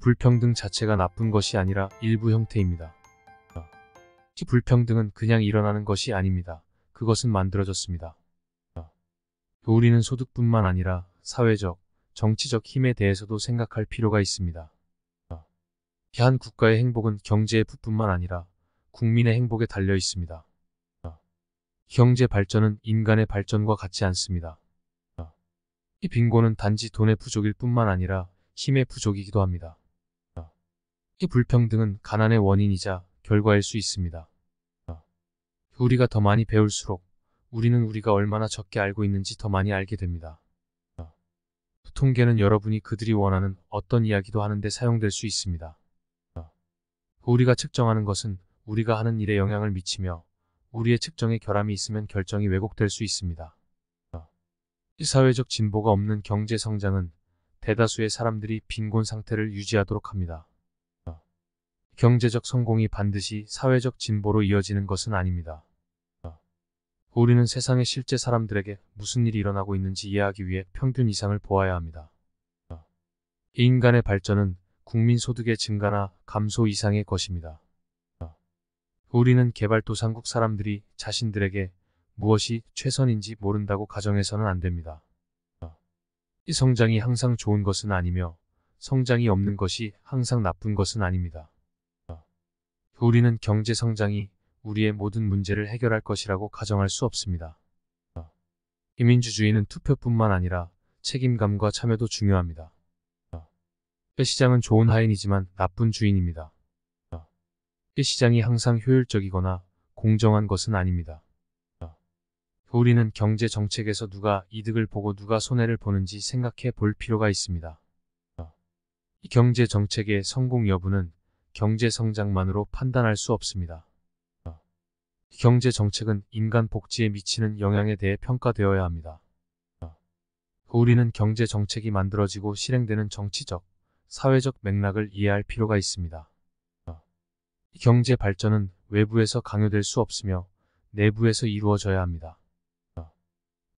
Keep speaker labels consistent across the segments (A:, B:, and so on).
A: 불평등 자체가 나쁜 것이 아니라 일부 형태입니다. 불평등은 그냥 일어나는 것이 아닙니다. 그것은 만들어졌습니다. 우리는 소득뿐만 아니라 사회적, 정치적 힘에 대해서도 생각할 필요가 있습니다. 대한 국가의 행복은 경제의 부뿐만 아니라 국민의 행복에 달려 있습니다. 경제 발전은 인간의 발전과 같지 않습니다. 이 빈곤은 단지 돈의 부족일 뿐만 아니라 힘의 부족이기도 합니다. 이 불평등은 가난의 원인이자 결과일 수 있습니다. 우리가 더 많이 배울수록 우리는 우리가 얼마나 적게 알고 있는지 더 많이 알게 됩니다. 통계는 여러분이 그들이 원하는 어떤 이야기도 하는데 사용될 수 있습니다. 우리가 측정하는 것은 우리가 하는 일에 영향을 미치며 우리의 측정에 결함이 있으면 결정이 왜곡될 수 있습니다. 사회적 진보가 없는 경제 성장은 대다수의 사람들이 빈곤 상태를 유지하도록 합니다. 경제적 성공이 반드시 사회적 진보로 이어지는 것은 아닙니다. 우리는 세상의 실제 사람들에게 무슨 일이 일어나고 있는지 이해하기 위해 평균 이상을 보아야 합니다. 인간의 발전은 국민 소득의 증가나 감소 이상의 것입니다. 우리는 개발도상국 사람들이 자신들에게 무엇이 최선인지 모른다고 가정해서는 안 됩니다. 이 성장이 항상 좋은 것은 아니며 성장이 없는 것이 항상 나쁜 것은 아닙니다. 우리는 경제 성장이 우리의 모든 문제를 해결할 것이라고 가정할 수 없습니다. 이민주주의는 투표뿐만 아니라 책임감과 참여도 중요합니다. 시장은 좋은 하인이지만 나쁜 주인입니다. 시장이 항상 효율적이거나 공정한 것은 아닙니다. 우리는 경제 정책에서 누가 이득을 보고 누가 손해를 보는지 생각해 볼 필요가 있습니다. 이 경제 정책의 성공 여부는 경제 성장만으로 판단할 수 없습니다. 경제 정책은 인간 복지에 미치는 영향에 대해 평가되어야 합니다. 우리는 경제 정책이 만들어지고 실행되는 정치적, 사회적 맥락을 이해할 필요가 있습니다. 경제 발전은 외부에서 강요될 수 없으며 내부에서 이루어져야 합니다.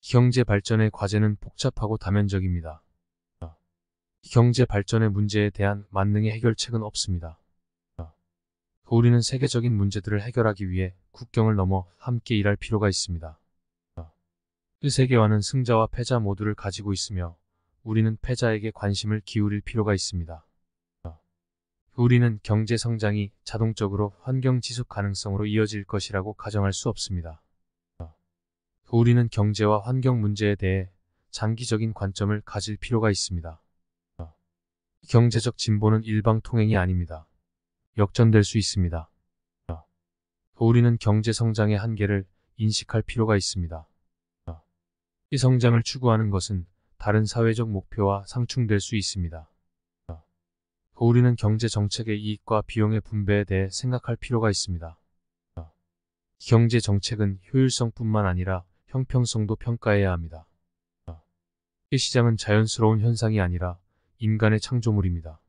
A: 경제 발전의 과제는 복잡하고 다면적입니다. 경제 발전의 문제에 대한 만능의 해결책은 없습니다. 우리는 세계적인 문제들을 해결하기 위해 국경을 넘어 함께 일할 필요가 있습니다. 그 세계화는 승자와 패자 모두를 가지고 있으며 우리는 패자에게 관심을 기울일 필요가 있습니다. 우리는 경제 성장이 자동적으로 환경 지속 가능성으로 이어질 것이라고 가정할 수 없습니다. 우리는 경제와 환경 문제에 대해 장기적인 관점을 가질 필요가 있습니다. 경제적 진보는 일방 통행이 아닙니다. 역전될 수 있습니다. 우리는 경제 성장의 한계를 인식할 필요가 있습니다. 이 성장을 추구하는 것은 다른 사회적 목표와 상충될 수 있습니다. 우리는 경제 정책의 이익과 비용의 분배에 대해 생각할 필요가 있습니다. 경제 정책은 효율성뿐만 아니라 형평성도 평가해야 합니다. 이 시장은 자연스러운 현상이 아니라 인간의 창조물입니다.